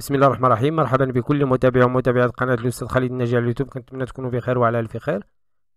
بسم الله الرحمن الرحيم مرحبا بكل متابع ومتابعات قناة الأستاذ خالد النجار على اليوتيوب كنتمنى تكونوا بخير وعلى ألف خير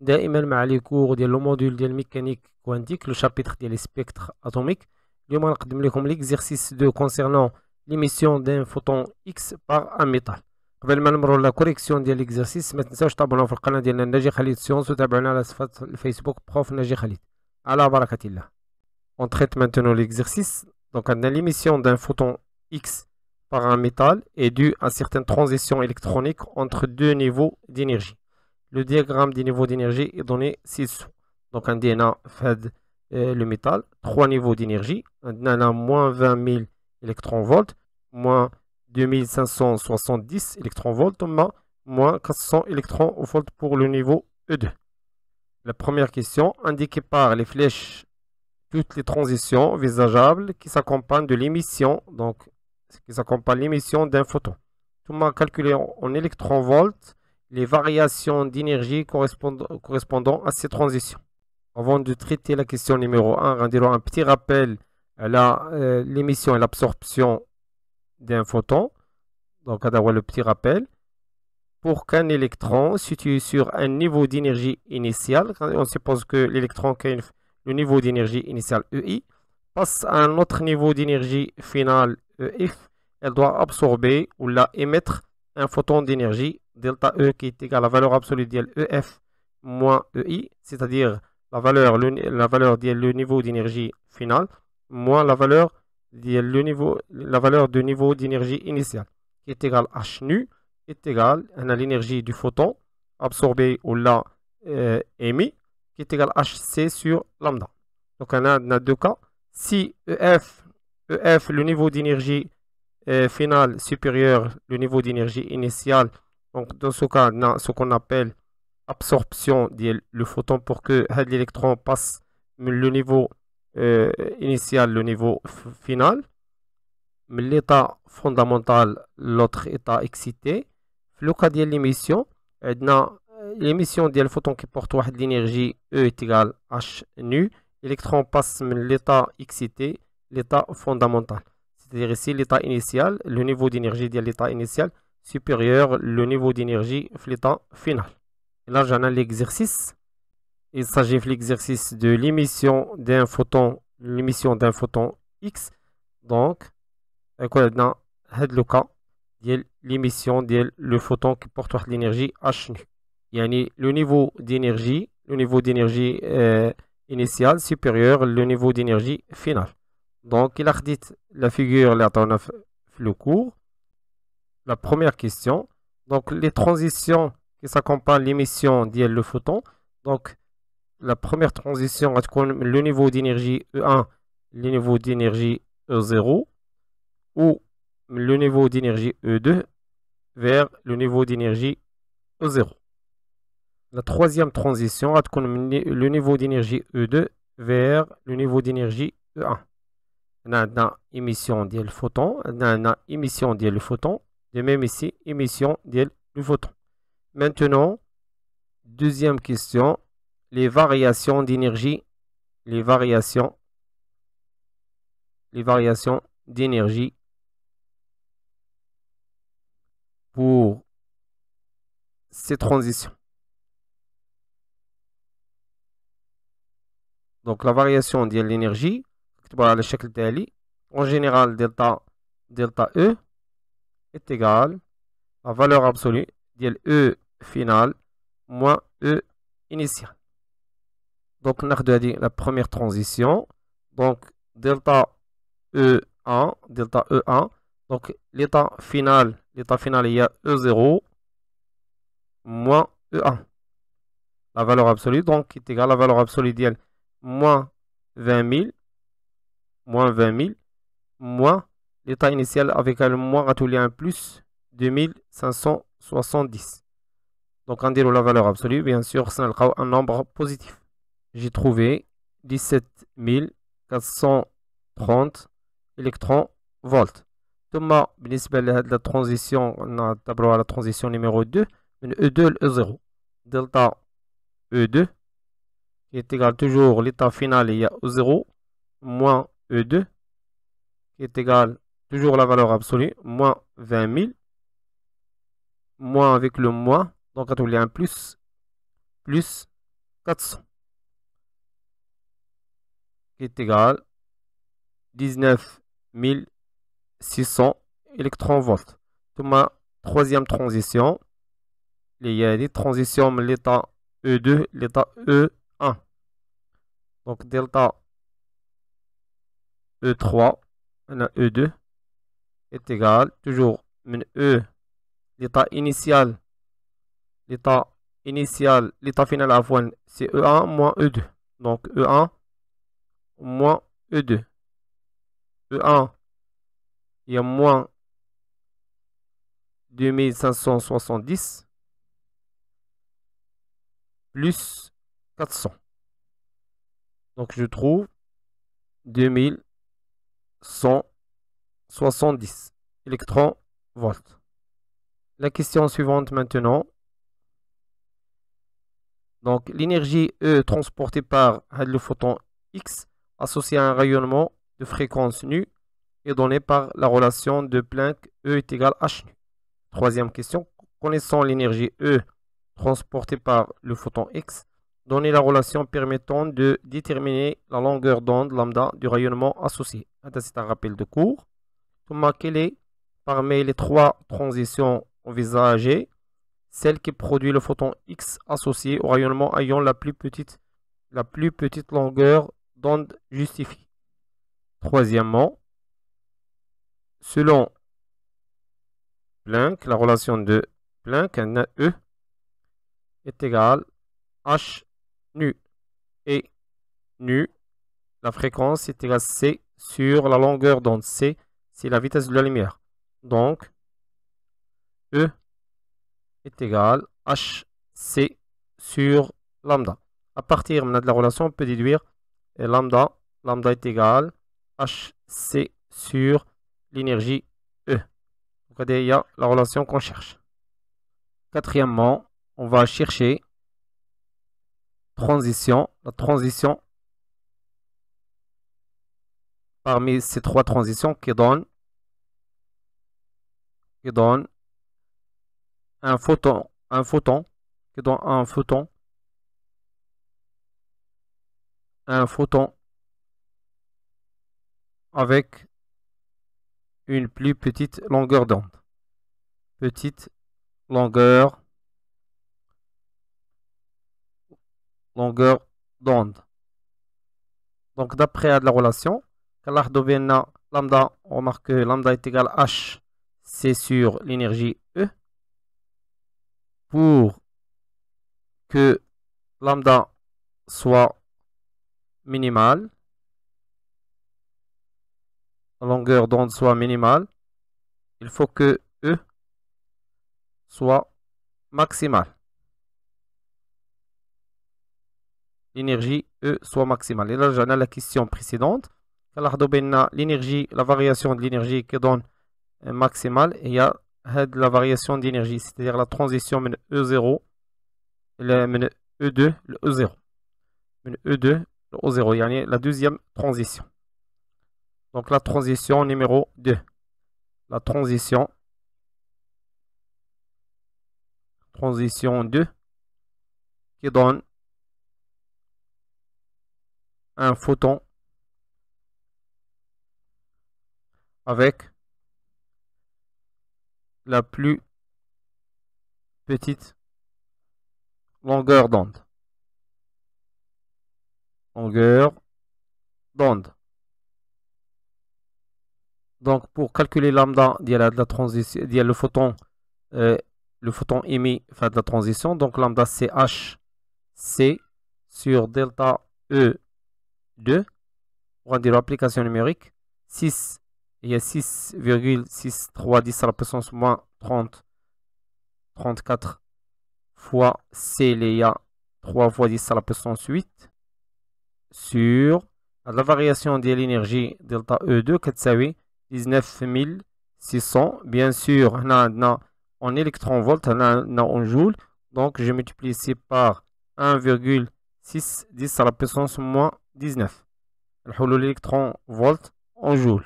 دائما مع لي كور ديال لو موديول ديال ميكانيك كوانتيك لو شابيتر ديال سبيكتر اتوميك اليوم غنقدم لكم ليكزيرسيس دو كونسيرنون ليميسيون دان فوتون اكس باغ ان ميتال قبل ما نمروا لا كوريكسيون ديال ليكزيرسيس ما تنساوش تابوناو في القناة ديالنا نجي خالد سيونس وتابعونا على صفحة الفيسبوك بروف ناجي خالد على بركة الله اون تريت maintenant ليكزيرسيس دونك عندنا ليميسيون دان فوتون اكس par un métal est dû à certaines transitions électroniques entre deux niveaux d'énergie. Le diagramme des niveaux d'énergie est donné ci-dessous. Donc un DNA fait e euh, le métal, trois niveaux d'énergie, un DNA moins 20 000 électronvolts, moins 2570 électronvolts, moins 400 électronvolts pour le niveau E2. La première question, indiquée par les flèches toutes les transitions envisageables qui s'accompagnent de l'émission, donc qui accompagne l'émission d'un photon. Tout le monde a calculé en électronvolts les variations d'énergie correspondant à ces transitions. Avant de traiter la question numéro 1, rendons un petit rappel à euh, l'émission et l'absorption d'un photon. Donc, à d'avoir le petit rappel. Pour qu'un électron situé sur un niveau d'énergie initial, on suppose que l'électron a le niveau d'énergie initiale EI, passe à un autre niveau d'énergie finale EF, elle doit absorber ou la émettre un photon d'énergie delta E qui est égal à la valeur absolue de EF moins EI, c'est-à-dire la valeur, le, la valeur le niveau d'énergie final moins la valeur, le niveau, la valeur de niveau d'énergie initiale qui est égal à H nu est égal à l'énergie du photon absorbé ou l'a euh, émis qui est égal à HC sur lambda. Donc on a deux cas. Si EF EF, le niveau d'énergie euh, finale supérieur, le niveau d'énergie initiale. Donc, dans ce cas, on a ce qu'on appelle absorption le photon pour que euh, l'électron passe le niveau euh, initial, le niveau final. L'état fondamental, l'autre état excité. Le cas de l'émission, on l'émission du photon qui porte l'énergie E est égale H nu. L'électron passe l'état excité l'état fondamental. C'est-à-dire ici, l'état initial, le niveau d'énergie de l'état initial supérieur le niveau d'énergie de l'état final. là, j'en ai l'exercice. Il s'agit de l'exercice de l'émission d'un photon, l'émission d'un photon X. Donc, le cas de l'émission de le photon qui porte l'énergie H nu. a le niveau d'énergie, le niveau d'énergie euh, initial supérieur le niveau d'énergie final. Donc, il a dit la figure, le cours. La première question. Donc, les transitions qui s'accompagnent l'émission d'IL le photon. Donc, la première transition, le niveau d'énergie E1, le niveau d'énergie E0, ou le niveau d'énergie E2 vers le niveau d'énergie E0. La troisième transition, le niveau d'énergie E2 vers le niveau d'énergie E1. عندنا émission photon On a émission ديال photon de même ici émission ديال photon maintenant deuxième question les variations d'énergie les variations les variations d'énergie pour ces transitions. Donc la variation de l'énergie voilà le الشكل التالي en général delta delta e est égal la valeur absolue de e final moins E initial donc avons dit la première transition donc delta E1 delta E1 donc l'état final l'état final il y a E0 moins E1 la valeur absolue donc est égale à la valeur absolue d'IL moins 20 000 moins 20 000, moins l'état initial avec un moins attelé un plus 2570. Donc, en dire la valeur absolue, bien sûr, c'est un nombre positif. J'ai trouvé 17 430 électrons volts. ثم بالنسبه لهاد لا ترانزيسيون transition على ترانزيسيون نيميرو 2 e 2 e 0 delta e 2 qui est égal toujours l'état final a e 0 moins E2 qui est égal toujours la valeur absolue, moins 20 000, moins avec le moins, donc à tous les plus, plus 400, qui est égal 19 600 électronvolts. Tout ma troisième transition, il y a des transitions l'état E2, l'état E1. Donc delta E3, on a E2 est égal toujours E l'état initial l'état initial l'état final fois, c'est E1 moins E2 donc E1 moins E2 E1 il y a moins 2570 plus 400 donc je trouve 2000 170 électrons volts. La question suivante maintenant. Donc l'énergie E transportée par le photon X associé à un rayonnement de fréquence nu est donnée par la relation de Planck E est égale H nu. Troisième question, connaissant l'énergie E transportée par le photon X, donnez la relation permettant de déterminer la longueur d'onde lambda du rayonnement associé. Ah, c'est un rappel de cours. quelle est parmi les trois transitions envisagées celle qui produit le photon X associé au rayonnement ayant la plus petite, la plus petite longueur d'onde justifiée. Troisièmement, selon Planck, la relation de Planck, E est égale H nu et nu, la fréquence est égale à C sur la longueur d'onde c, c'est la vitesse de la lumière. Donc, E est égal à HC sur lambda. À partir de la relation, on peut déduire lambda, lambda est égal à HC sur l'énergie E. Donc, il y a la relation qu'on cherche. Quatrièmement, on va chercher transition, la transition parmi ces trois transitions qui donnent, qui donne un photon, un photon, qui donne un photon, un photon avec une plus petite longueur d'onde. Petite longueur longueur d'onde. Donc d'après la relation, lambda, on remarque que lambda est égal à H, c'est sur l'énergie E. Pour que lambda soit minimale, la longueur d'onde soit minimale, il faut que E soit maximale. L'énergie E soit maximale. Et là, j'en ai la question précédente la variation de l'énergie qui donne maximale, et il y a la variation d'énergie, c'est-à-dire la transition E0, E2, E0. E2, E0, il y a la deuxième transition. Donc la transition numéro 2. La transition. Transition 2 qui donne un photon avec la plus petite longueur d'onde. Longueur d'onde. Donc pour calculer lambda, il y a la, le photon, euh, le photon émis, enfin de la transition. Donc lambda c'est c sur delta E2. On va dire l'application numérique 6 il y a 6,6310 à la puissance moins 30, 34 fois C, il a 3 fois 10 à la puissance 8 sur la variation de l'énergie delta E2 19 19600 bien sûr on en volt on a en joule. donc je multiplie ici par 1,610 à la puissance moins 19 l'électron volt en joule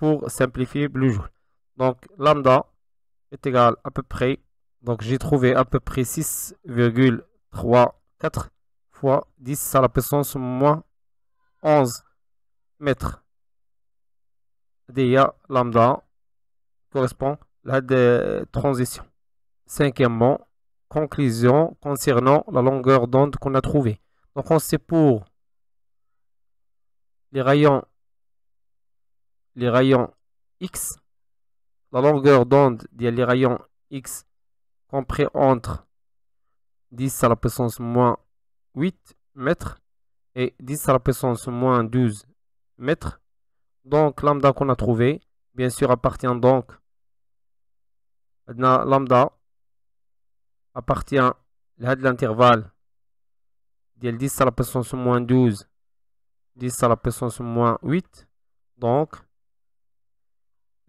pour simplifier le jour. Donc lambda est égal à peu près, donc j'ai trouvé à peu près 6,34 fois 10 à la puissance moins 11 mètres. DIA lambda correspond à la transition. Cinquièmement, conclusion concernant la longueur d'onde qu'on a trouvé Donc on sait pour les rayons les rayons X, la longueur d'onde des rayons X compris entre 10 à la puissance moins 8 mètres et 10 à la puissance moins 12 mètres. Donc lambda qu'on a trouvé, bien sûr, appartient donc lambda appartient à l'intervalle de 10 à la puissance moins 12, 10 à la puissance moins 8. Donc,